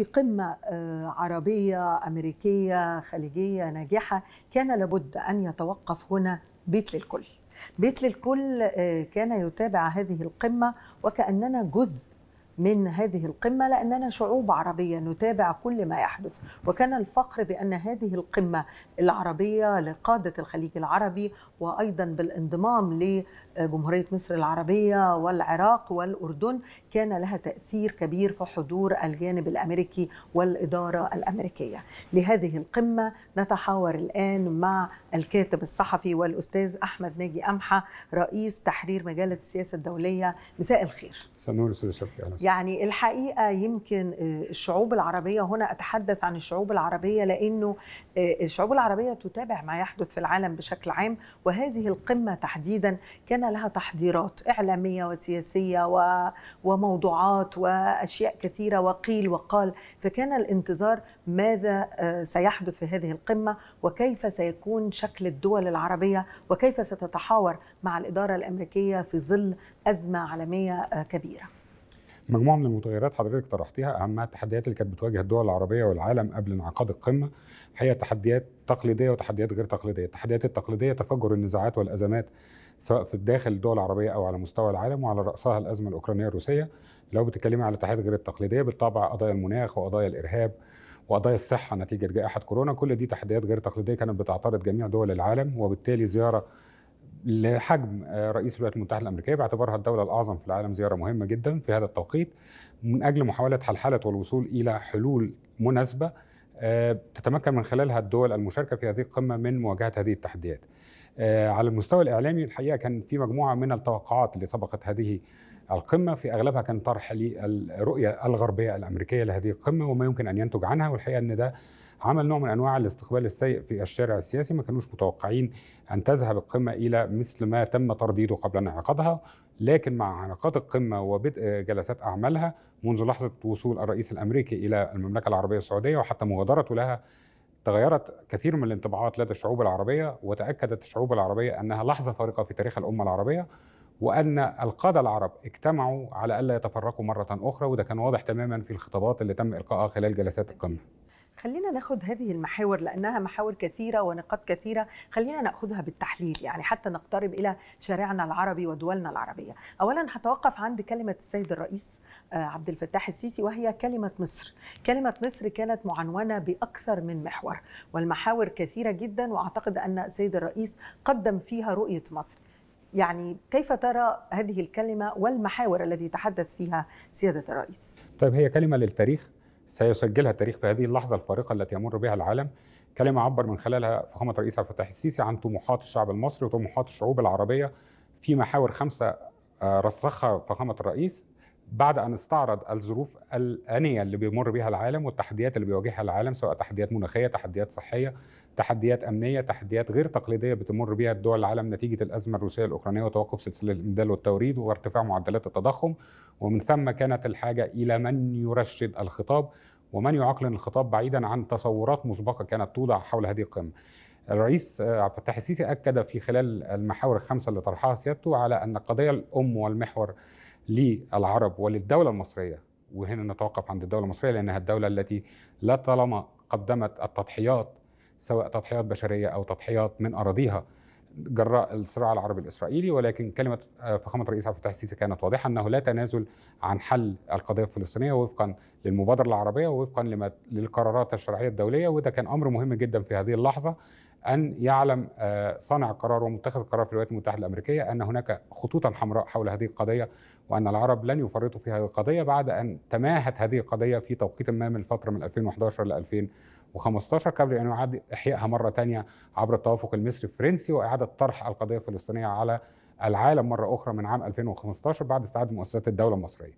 في قمة آه، عربية أمريكية خليجية ناجحة كان لابد أن يتوقف هنا بيت للكل بيت للكل آه، كان يتابع هذه القمة وكأننا جزء من هذه القمة لأننا شعوب عربية نتابع كل ما يحدث وكان الفخر بأن هذه القمة العربية لقادة الخليج العربي وأيضا بالانضمام جمهورية مصر العربية والعراق والأردن كان لها تأثير كبير في حضور الجانب الأمريكي والإدارة الأمريكية لهذه القمة نتحاور الآن مع الكاتب الصحفي والأستاذ أحمد ناجي أمحة رئيس تحرير مجلة السياسة الدولية مساء الخير سنور يعني الحقيقة يمكن آه، الشعوب العربية هنا أتحدث عن الشعوب العربية لأنه آه، الشعوب العربية تتابع ما يحدث في العالم بشكل عام وهذه القمة تحديدا كان كان لها تحضيرات إعلامية وسياسية و... وموضوعات وأشياء كثيرة وقيل وقال فكان الانتظار ماذا آه، سيحدث في هذه القمة وكيف سيكون شكل الدول العربية وكيف ستتحاور مع الإدارة الأمريكية في ظل أزمة عالمية آه، كبيرة مجموعة من المتغيرات حضرتك طرحتيها أهمها التحديات اللي كانت بتواجه الدول العربية والعالم قبل انعقاد القمة هي تحديات تقليدية وتحديات غير تقليدية، التحديات التقليدية تفجر النزاعات والأزمات سواء في الداخل الدول العربيه او على مستوى العالم وعلى راسها الازمه الاوكرانيه الروسيه لو بتتكلمي على التحديات غير التقليديه بالطبع قضايا المناخ وقضايا الارهاب وقضايا الصحه نتيجه جائحه كورونا كل دي تحديات غير تقليديه كانت بتعترض جميع دول العالم وبالتالي زياره لحجم آه، رئيس الولايات المتحده الامريكيه باعتبارها الدوله الاعظم في العالم زياره مهمه جدا في هذا التوقيت من اجل محاوله حلحله والوصول الى حلول مناسبه آه، تتمكن من خلالها الدول المشاركه في هذه القمه من مواجهه هذه التحديات. آه، على المستوى الإعلامي الحقيقة كان في مجموعة من التوقعات اللي سبقت هذه القمة في أغلبها كان طرح للرؤية الغربية الأمريكية لهذه القمة وما يمكن أن ينتج عنها والحقيقة أن ده عمل نوع من انواع الاستقبال السيء في الشارع السياسي ما كانوش متوقعين ان تذهب القمه الى مثل ما تم ترديده قبل انعقادها لكن مع انعقاد القمه وبدء جلسات اعمالها منذ لحظه وصول الرئيس الامريكي الى المملكه العربيه السعوديه وحتى مغادرته لها تغيرت كثير من الانطباعات لدى الشعوب العربية وتأكدت الشعوب العربية أنها لحظة فارقة في تاريخ الأمة العربية وأن القادة العرب اجتمعوا على ألا يتفرقوا مرة أخرى وده كان واضح تماما في الخطابات اللي تم إلقائها خلال جلسات القمة خلينا ناخد هذه المحاور لانها محاور كثيره ونقاط كثيره خلينا ناخذها بالتحليل يعني حتى نقترب الى شارعنا العربي ودولنا العربيه اولا هتوقف عند كلمه السيد الرئيس آه، عبد الفتاح السيسي وهي كلمه مصر كلمه مصر كانت معنونه باكثر من محور والمحاور كثيره جدا واعتقد ان السيد الرئيس قدم فيها رؤيه مصر يعني كيف ترى هذه الكلمه والمحاور التي تحدث فيها سياده الرئيس طيب هي كلمه للتاريخ سيسجلها التاريخ في هذه اللحظه الفارقه التي يمر بها العالم كلمه عبر من خلالها فخامه الرئيس عبد الفتاح السيسي عن طموحات الشعب المصري وطموحات الشعوب العربيه في محاور خمسه آه، رسخها فخامه الرئيس بعد ان استعرض الظروف الانيه اللي بيمر بها العالم والتحديات اللي بيواجهها العالم سواء تحديات مناخيه، تحديات صحيه، تحديات امنيه، تحديات غير تقليديه بتمر بها الدول العالم نتيجه الازمه الروسيه الاوكرانيه وتوقف سلسله الامداد والتوريد وارتفاع معدلات التضخم ومن ثم كانت الحاجه الى من يرشد الخطاب ومن يعقلن الخطاب بعيدا عن تصورات مسبقه كانت توضع حول هذه القمه. الرئيس عبد الفتاح السيسي اكد في خلال المحاور الخمسه اللي طرحها سيادته على ان القضيه الام والمحور للعرب وللدولة المصرية وهنا نتوقف عند الدولة المصرية لأنها الدولة التي لا طالما قدمت التضحيات سواء تضحيات بشرية أو تضحيات من أراضيها جراء الصراع العربي الإسرائيلي ولكن كلمة آه، فخامة الرئيس عبد الفتاح السيسي كانت واضحة أنه لا تنازل عن حل القضية الفلسطينية وفقا للمبادرة العربية ووفقا للقرارات الشرعية الدولية وده كان أمر مهم جدا في هذه اللحظة ان يعلم آه، صانع القرار ومتخذ القرار في الولايات المتحده الامريكيه ان هناك خطوطا حمراء حول هذه القضيه وان العرب لن يفرطوا في هذه القضيه بعد ان تماهت هذه القضيه في توقيت ما من الفتره من 2011 ل 2015 قبل ان يعاد احيائها مره ثانيه عبر التوافق المصري الفرنسي واعاده طرح القضيه الفلسطينيه على العالم مره اخرى من عام 2015 بعد استعاده مؤسسات الدوله المصريه.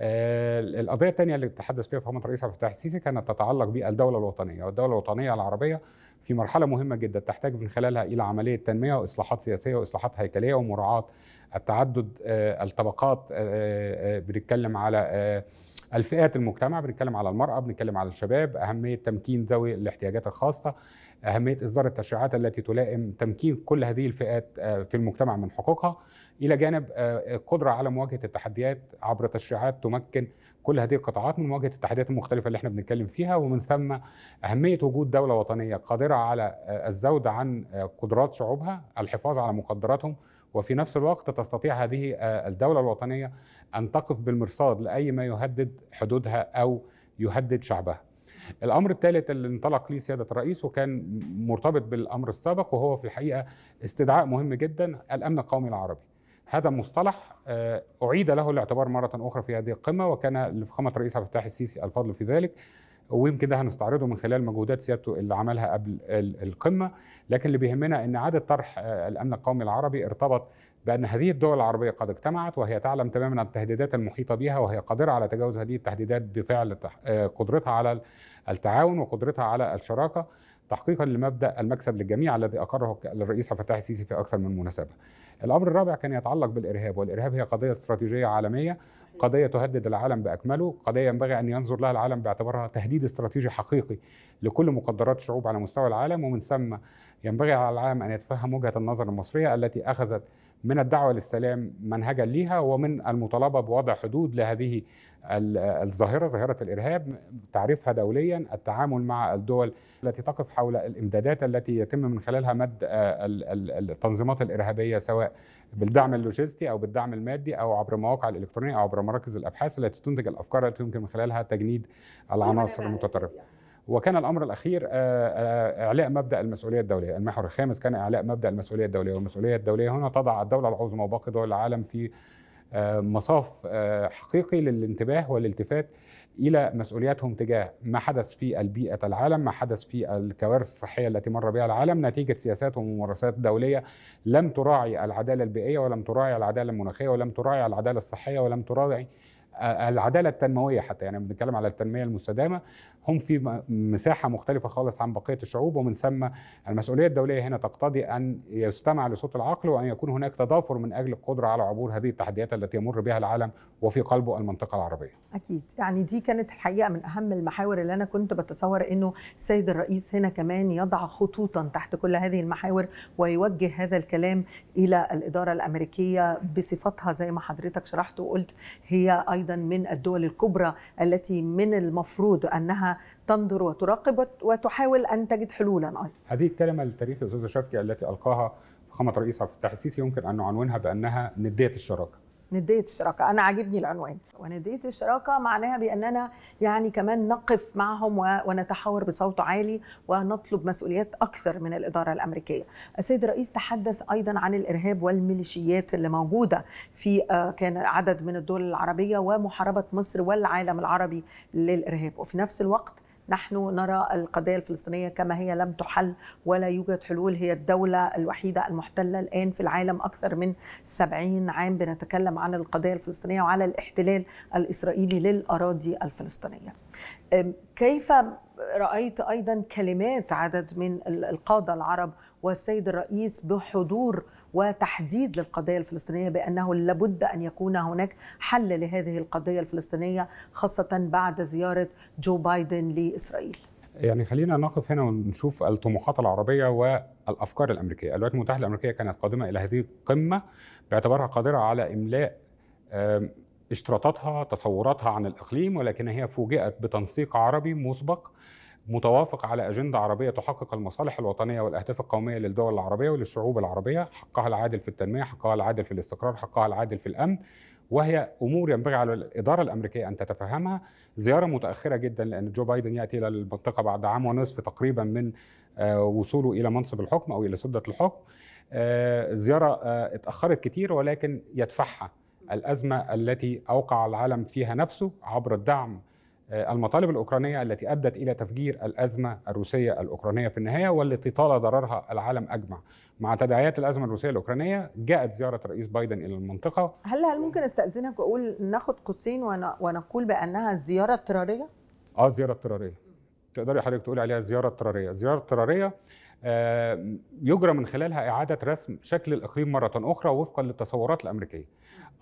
آه، القضيه الثانيه اللي تحدث فيها فخامه الرئيس عبد الفتاح السيسي كانت تتعلق بالدوله الوطنيه والدوله الوطنيه العربيه في مرحلة مهمة جدا تحتاج من خلالها إلى عملية تنمية وإصلاحات سياسية وإصلاحات هيكلية ومراعاة التعدد آه، الطبقات آه، آه، بنتكلم على الفئات المجتمع بنتكلم على المرأة بنتكلم على الشباب أهمية تمكين ذوي الاحتياجات الخاصة اهميه اصدار التشريعات التي تلائم تمكين كل هذه الفئات آه، في المجتمع من حقوقها الى جانب القدره آه، على مواجهه التحديات عبر تشريعات تمكن كل هذه القطاعات من مواجهه التحديات المختلفه اللي احنا بنتكلم فيها ومن ثم اهميه وجود دوله وطنيه قادره على آه، الزود عن قدرات شعوبها الحفاظ على مقدراتهم وفي نفس الوقت تستطيع هذه الدوله الوطنيه ان تقف بالمرصاد لاي ما يهدد حدودها او يهدد شعبها الامر الثالث اللي انطلق ليه سياده الرئيس وكان مرتبط بالامر السابق وهو في الحقيقه استدعاء مهم جدا الامن القومي العربي هذا مصطلح آه، اعيد له الاعتبار مره اخرى في هذه القمه وكان لفخامه الرئيس عبد الفتاح السيسي الفضل في ذلك ويمكن ده هنستعرضه من خلال مجهودات سيادته اللي عملها قبل القمه لكن اللي بيهمنا ان اعاده طرح آه، الامن القومي العربي ارتبط بأن هذه الدول العربية قد اجتمعت وهي تعلم تماما التهديدات المحيطة بها وهي قادرة على تجاوز هذه التهديدات بفعل آه، قدرتها على التعاون وقدرتها على الشراكه تحقيقا لمبدا المكسب للجميع الذي اقره الرئيس عبد الفتاح السيسي في اكثر من مناسبه. الامر الرابع كان يتعلق بالارهاب والارهاب هي قضيه استراتيجيه عالميه قضيه تهدد العالم باكمله، قضيه ينبغي ان ينظر لها العالم باعتبارها تهديد استراتيجي حقيقي لكل مقدرات الشعوب على مستوى العالم ومن ثم ينبغي على العالم ان يتفهم وجهه النظر المصريه التي اخذت من الدعوه للسلام منهجا ليها ومن المطالبه بوضع حدود لهذه الظاهره ظاهره الارهاب تعريفها دوليا التعامل مع الدول التي تقف حول الامدادات التي يتم من خلالها مد التنظيمات الارهابيه سواء بالدعم اللوجستي او بالدعم المادي او عبر المواقع الالكترونيه او عبر مراكز الابحاث التي تنتج الافكار التي يمكن من خلالها تجنيد العناصر المتطرفه وكان الامر الاخير آه، آه، آه، اعلاء مبدا المسؤوليه الدوليه، المحور الخامس كان اعلاء مبدا المسؤوليه الدوليه، والمسؤوليه الدوليه هنا تضع الدوله العظمى وباقي دول العالم في مصاف حقيقي للانتباه والالتفات الى مسؤولياتهم تجاه ما حدث في البيئه العالم، ما حدث في الكوارث الصحيه التي مر بها العالم نتيجه سياسات وممارسات دوليه لم تراعي العداله البيئيه ولم تراعي العداله المناخيه ولم تراعي العداله الصحيه ولم تراعي آه، العداله التنمويه حتى يعني بنتكلم على التنميه المستدامه هم في مساحه مختلفه خالص عن بقيه الشعوب ومن ثم المسؤوليه الدوليه هنا تقتضي ان يستمع لصوت العقل وان يكون هناك تضافر من اجل القدره على عبور هذه التحديات التي يمر بها العالم وفي قلبه المنطقه العربيه. اكيد يعني دي كانت الحقيقه من اهم المحاور اللي انا كنت بتصور انه السيد الرئيس هنا كمان يضع خطوطا تحت كل هذه المحاور ويوجه هذا الكلام الى الاداره الامريكيه بصفتها زي ما حضرتك شرحت وقلت هي ايضا ايضا من الدول الكبرى التي من المفروض انها تنظر وتراقب وتحاول ان تجد حلولا ايضا. هذه الكلمه للتاريخ يا استاذ شوقي التي القاها فخامه رئيس عبد الفتاح السيسي يمكن ان نعنونها بانها نديه الشراكه. ندية الشراكة أنا عاجبني العنوان وندية الشراكة معناها بأننا يعني كمان نقف معهم ونتحاور بصوت عالي ونطلب مسؤوليات أكثر من الإدارة الأمريكية السيد الرئيس تحدث أيضا عن الإرهاب والميليشيات اللي موجودة في آه، كان عدد من الدول العربية ومحاربة مصر والعالم العربي للإرهاب وفي نفس الوقت نحن نرى القضية الفلسطينية كما هي لم تحل ولا يوجد حلول هي الدولة الوحيدة المحتلة الآن في العالم أكثر من 70 عام بنتكلم عن القضية الفلسطينية وعلى الاحتلال الإسرائيلي للأراضي الفلسطينية كيف رأيت أيضا كلمات عدد من القادة العرب والسيد الرئيس بحضور وتحديد للقضية الفلسطينية بأنه لابد أن يكون هناك حل لهذه القضية الفلسطينية خاصة بعد زيارة جو بايدن لإسرائيل يعني خلينا نقف هنا ونشوف الطموحات العربية والأفكار الأمريكية الولايات المتحدة الأمريكية كانت قادمة إلى هذه القمة باعتبارها قادرة على إملاء اشتراطاتها تصوراتها عن الإقليم ولكن هي فوجئت بتنسيق عربي مسبق متوافق على أجندة عربية تحقق المصالح الوطنية والأهداف القومية للدول العربية وللشعوب العربية حقها العادل في التنمية حقها العادل في الاستقرار حقها العادل في الأمن وهي امور ينبغي على الاداره الامريكيه ان تتفهمها زياره متاخره جدا لان جو بايدن ياتي الى المنطقه بعد عام ونصف تقريبا من آه، وصوله الى منصب الحكم او الى سده الحكم آه، زياره آه، اتاخرت كتير ولكن يدفعها الازمه التي اوقع العالم فيها نفسه عبر الدعم آه، المطالب الأوكرانية التي أدت إلى تفجير الأزمة الروسية الأوكرانية في النهاية والتي طال ضررها العالم أجمع مع تداعيات الأزمة الروسية الأوكرانية جاءت زيارة الرئيس بايدن إلى المنطقة هل هل ممكن أستأذنك وأقول ناخد قوسين ونقول بأنها زيارة اضطرارية؟ آه زيارة اضطرارية تقدري حضرتك تقولي عليها زيارة اضطرارية زيارة اضطرارية آه، يجرى من خلالها إعادة رسم شكل الإقليم مرة أخرى وفقا للتصورات الأمريكية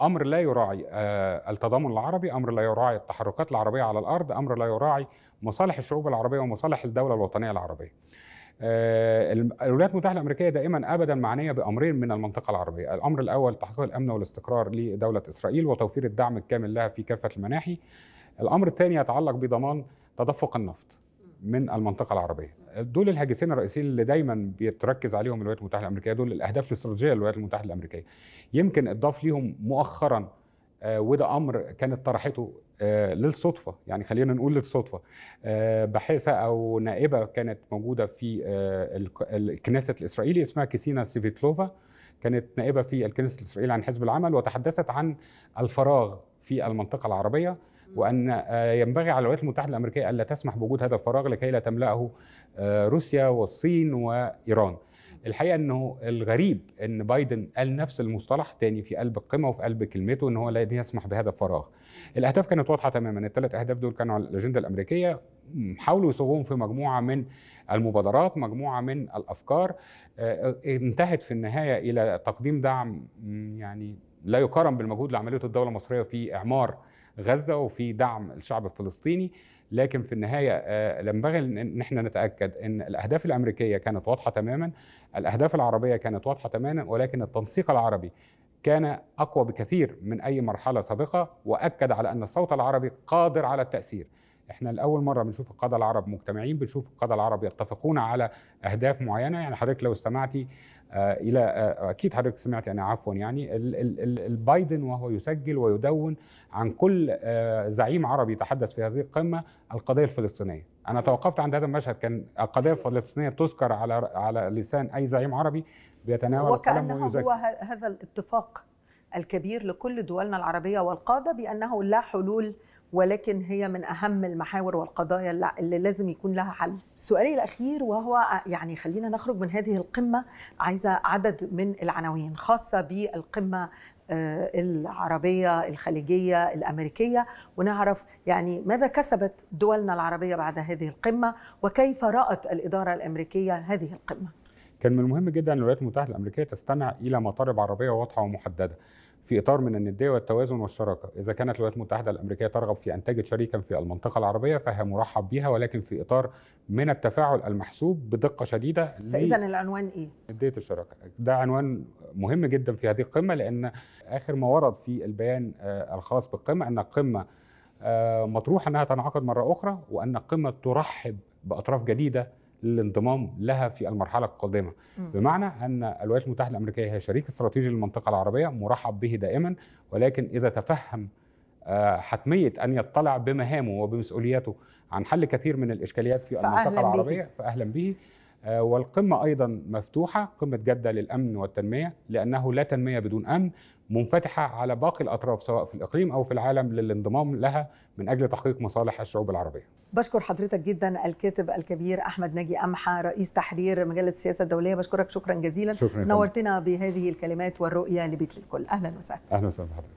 امر لا يراعي آه، التضامن العربي، امر لا يراعي التحركات العربيه على الارض، امر لا يراعي مصالح الشعوب العربيه ومصالح الدوله الوطنيه العربيه. آه، الولايات المتحده الامريكيه دائما ابدا معنيه بامرين من المنطقه العربيه، الامر الاول تحقيق الامن والاستقرار لدوله اسرائيل وتوفير الدعم الكامل لها في كافه المناحي. الامر الثاني يتعلق بضمان تدفق النفط. من المنطقه العربيه دول الهاجسين الرئيسيين اللي دايما بيتركز عليهم الولايات المتحده الامريكيه دول الاهداف الاستراتيجيه للولايات المتحده الامريكيه يمكن اضاف ليهم مؤخرا آه، وده امر كانت طرحته آه، للصدفه يعني خلينا نقول للصدفه آه، باحثه او نائبه كانت موجوده في الكنيسة الاسرائيلي اسمها كيسينا سيفيتلوفا كانت نائبه في الكنيسة الاسرائيلي عن حزب العمل وتحدثت عن الفراغ في المنطقه العربيه وان آه، ينبغي على الولايات المتحده الامريكيه الا تسمح بوجود هذا الفراغ لكي لا تملاه آه، روسيا والصين وايران. الحقيقه انه الغريب ان بايدن قال نفس المصطلح تاني في قلب القمه وفي قلب كلمته ان هو لا يسمح بهذا الفراغ. الاهداف كانت واضحه تماما، الثلاث اهداف دول كانوا على الاجنده الامريكيه حاولوا يصوغوهم في مجموعه من المبادرات، مجموعه من الافكار آه، انتهت في النهايه الى تقديم دعم يعني لا يقارن بالمجهود اللي عملته الدوله المصريه في اعمار غزه وفي دعم الشعب الفلسطيني لكن في النهايه آه، ينبغي ان احنا نتاكد ان الاهداف الامريكيه كانت واضحه تماما الاهداف العربيه كانت واضحه تماما ولكن التنسيق العربي كان اقوى بكثير من اي مرحله سابقه واكد على ان الصوت العربي قادر على التاثير احنا لاول مره بنشوف القاده العرب مجتمعين بنشوف القاده العرب يتفقون على اهداف معينه يعني حضرتك لو استمعتي آه، الى آه، اكيد حضرتك سمعت يعني عفوا يعني البايدن وهو يسجل ويدون عن كل آه، زعيم عربي يتحدث في هذه القمه القضيه الفلسطينيه انا توقفت عند هذا المشهد كان القضيه الفلسطينيه تذكر على على لسان اي زعيم عربي بيتناول وكأنه هو هذا الاتفاق الكبير لكل دولنا العربيه والقاده بانه لا حلول ولكن هي من اهم المحاور والقضايا اللي لازم يكون لها حل. سؤالي الاخير وهو يعني خلينا نخرج من هذه القمه عايزه عدد من العناوين خاصه بالقمه آه، العربيه الخليجيه الامريكيه ونعرف يعني ماذا كسبت دولنا العربيه بعد هذه القمه وكيف رات الاداره الامريكيه هذه القمه. كان من المهم جدا ان الولايات المتحده الامريكيه تستمع الى مطالب عربيه واضحه ومحدده. في اطار من النديه والتوازن والشراكه، اذا كانت الولايات المتحده الامريكيه ترغب في ان تجد شريكا في المنطقه العربيه فهي مرحب بها ولكن في اطار من التفاعل المحسوب بدقه شديده فاذا العنوان ايه؟ نديه الشراكه، ده عنوان مهم جدا في هذه القمه لان اخر ما ورد في البيان آه، الخاص بالقمه ان القمه آه، مطروح انها تنعقد مره اخرى وان القمه ترحب باطراف جديده للانضمام لها في المرحله القادمه بمعنى ان الولايات المتحده الامريكيه هي شريك استراتيجي للمنطقه العربيه مرحب به دائما ولكن اذا تفهم آه، حتميه ان يطلع بمهامه وبمسؤولياته عن حل كثير من الاشكاليات في المنطقه العربيه به. فاهلا به آه، والقمة أيضا مفتوحة قمة جدة للأمن والتنمية لأنه لا تنمية بدون أمن منفتحة على باقي الأطراف سواء في الإقليم أو في العالم للانضمام لها من أجل تحقيق مصالح الشعوب العربية بشكر حضرتك جدا الكاتب الكبير أحمد ناجي أمحى رئيس تحرير مجلة السياسة الدولية بشكرك شكرا جزيلا شكرا نورتنا بهذه الكلمات والرؤية لبيت الكل أهلا وسهلا أهلا وسهلا بحضرتك